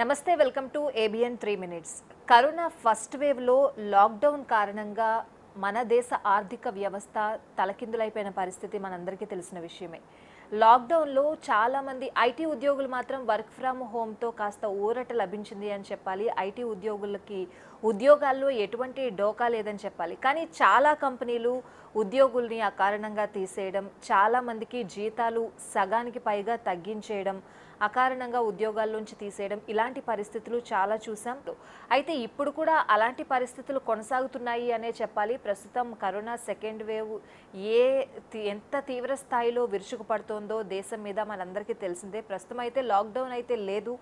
నమస్తే welcome to ABN three minutes corona first వేవ్లో lockdown కారణంగా మన దేశ ఆర్థిక వ్యవస్థ తలకిందులైపోయిన పరిస్థితి మనందరికీ తెలిసిన విషయమే లాక్డౌన్లో చాలామంది ఐటీ ఉద్యోగులు మాత్రం వర్క్ ఫ్రమ్ హోమ్తో కాస్త ఊరట లభించింది అని చెప్పాలి ఐటీ ఉద్యోగులకి ఉద్యోగాల్లో ఎటువంటి డోకా లేదని చెప్పాలి కానీ చాలా కంపెనీలు ఉద్యోగుల్ని ఆ కారణంగా తీసేయడం చాలామందికి జీతాలు సగానికి పైగా తగ్గించేయడం అకారణంగా ఉద్యోగాల్లోంచి తీసేయడం ఇలాంటి పరిస్థితులు చాలా చూసాం అయితే ఇప్పుడు కూడా అలాంటి పరిస్థితులు కొనసాగుతున్నాయి అనే చెప్పాలి ప్రస్తుతం కరోనా సెకండ్ వేవ్ ఏ ఎంత తీవ్ర స్థాయిలో విరుచుకుపడుతోంది జరుగుతోందో దేశం మీద మనందరికీ తెలిసిందే ప్రస్తుతం అయితే లాక్డౌన్ అయితే లేదు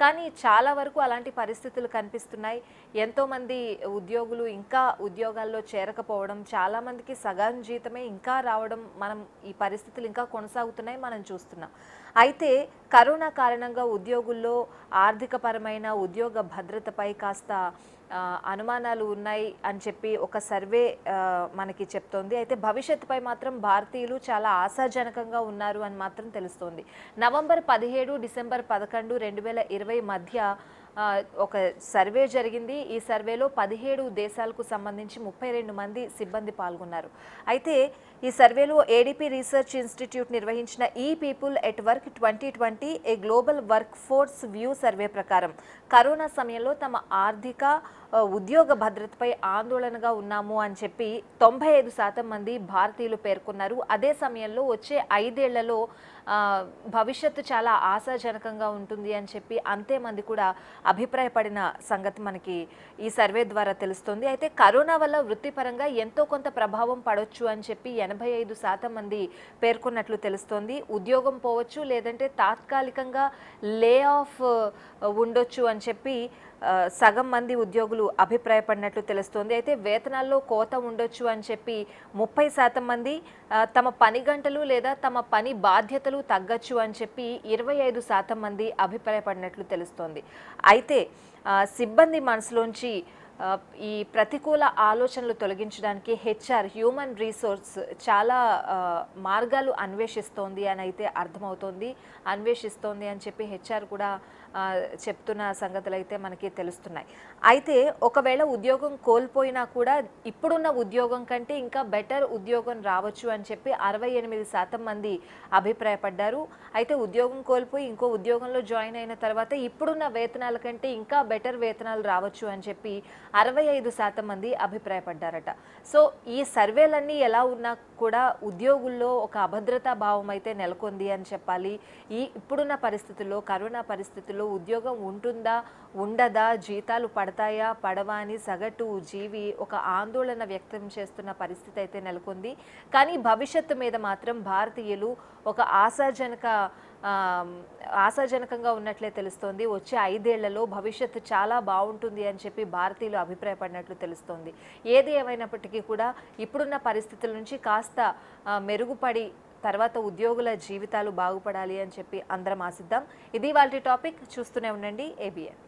కానీ చాలా వరకు అలాంటి పరిస్థితులు కనిపిస్తున్నాయి ఎంతోమంది ఉద్యోగులు ఇంకా ఉద్యోగాల్లో చేరకపోవడం చాలామందికి సగం జీతమే ఇంకా రావడం మనం ఈ పరిస్థితులు ఇంకా కొనసాగుతున్నాయి మనం చూస్తున్నాం అయితే కరోనా కారణంగా ఉద్యోగుల్లో ఆర్థికపరమైన ఉద్యోగ భద్రతపై కాస్త అనుమానాలు ఉన్నాయి అని చెప్పి ఒక సర్వే మనకి చెప్తోంది అయితే భవిష్యత్తుపై మాత్రం భారతీయులు చాలా ఆశాజనకంగా ఉన్నారు అని మాత్రం తెలుస్తోంది నవంబర్ పదిహేడు డిసెంబర్ పదకొండు రెండు వేల ఇరవై మధ్య ఒక సర్వే జరిగింది ఈ సర్వేలో పదిహేడు దేశాలకు సంబంధించి ముప్పై రెండు మంది సిబ్బంది పాల్గొన్నారు అయితే ఈ సర్వేలో ఏడీపీ రీసెర్చ్ ఇన్స్టిట్యూట్ నిర్వహించిన ఈ people at work twenty twenty A global work force view survey ప్రకారం కరోనా సమయంలో తమ ఆర్థిక ఉద్యోగ భద్రతపై ఆందోళనగా ఉన్నాము అని చెప్పి తొంభై ఐదు శాతం మంది భారతీయులు పేర్కొన్నారు అదే సమయంలో వచ్చే ఐదేళ్లలో భవిష్యత్తు చాలా ఆశాజనకంగా ఉంటుంది అని చెప్పి అంతే మంది కూడా అభిప్రాయపడిన సంగతి మనకి ఈ సర్వే ద్వారా తెలుస్తుంది అయితే కరోనా వల్ల వృత్తిపరంగా ఎంతో కొంత ప్రభావం పడవచ్చు అని చెప్పి ఎనభై ఐదు శాతం మంది పేర్కొన్నట్లు తెలుస్తోంది ఉద్యోగం పోవచ్చు లేదంటే తాత్కాలికంగా లే ఆఫ్ ఉండొచ్చు అని చెప్పి సగం మంది ఉద్యోగులు అభిప్రాయపడినట్లు తెలుస్తోంది అయితే వేతనాల్లో కోత ఉండొచ్చు అని చెప్పి ముప్పై శాతం మంది తమ పని గంటలు లేదా తమ పని బాధ్యతలు తగ్గచ్చు అని చెప్పి ఇరవై ఐదు శాతం మంది అభిప్రాయపడినట్లు తెలుస్తోంది అయితే సిబ్బంది మనసులోంచి ఈ ప్రతికూల ఆలోచనలు తొలగించడానికి హెచ్ఆర్ హ్యూమన్ రీసోర్స్ చాలా మార్గాలు అన్వేషిస్తోంది అని అయితే అర్థమవుతోంది అన్వేషిస్తోంది అని చెప్పి హెచ్ఆర్ కూడా చెప్తున్న సంగతులు అయితే మనకి తెలుస్తున్నాయి అయితే ఒకవేళ ఉద్యోగం కోల్పోయినా కూడా ఇప్పుడున్న ఉద్యోగం కంటే ఇంకా బెటర్ ఉద్యోగం రావచ్చు అని చెప్పి అరవై ఎనిమిది శాతం మంది అభిప్రాయపడ్డారు అయితే ఉద్యోగం కోల్పోయి ఇంకో ఉద్యోగంలో జాయిన్ అయిన తర్వాత ఇప్పుడున్న వేతనాల కంటే ఇంకా బెటర్ వేతనాలు రావచ్చు అని చెప్పి అరవై ఐదు శాతం మంది అభిప్రాయపడ్డారట సో ఈ సర్వేలన్నీ ఎలా ఉన్నా కూడా ఉద్యోగుల్లో ఒక అభద్రతా భావం అయితే నెలకొంది అని చెప్పాలి ఈ ఇప్పుడున్న పరిస్థితుల్లో కరోనా పరిస్థితుల్లో ఉద్యోగం ఉంటుందా ఉండదా జీతాలు పడతాయా పడవా అని సగటు జీవి ఒక ఆందోళన వ్యక్తం చేస్తున్న పరిస్థితి అయితే నెలకొంది కానీ భవిష్యత్తు మీద మాత్రం భారతీయులు ఒక ఆశాజనక ఆశాజనకంగా ఉన్నట్లే తెలుస్తోంది వచ్చే ఐదేళ్లలో భవిష్యత్తు చాలా బాగుంటుంది అని చెప్పి భారతీయులు అభిప్రాయపడినట్లు తెలుస్తోంది ఏది ఏమైనప్పటికీ కూడా ఇప్పుడున్న పరిస్థితుల నుంచి కాస్త మెరుగుపడి తర్వాత ఉద్యోగుల జీవితాలు బాగుపడాలి అని చెప్పి అందరం ఆశిద్దాం ఇది వాళ్ళ టాపిక్ చూస్తూనే ఉండండి ఏబిఎన్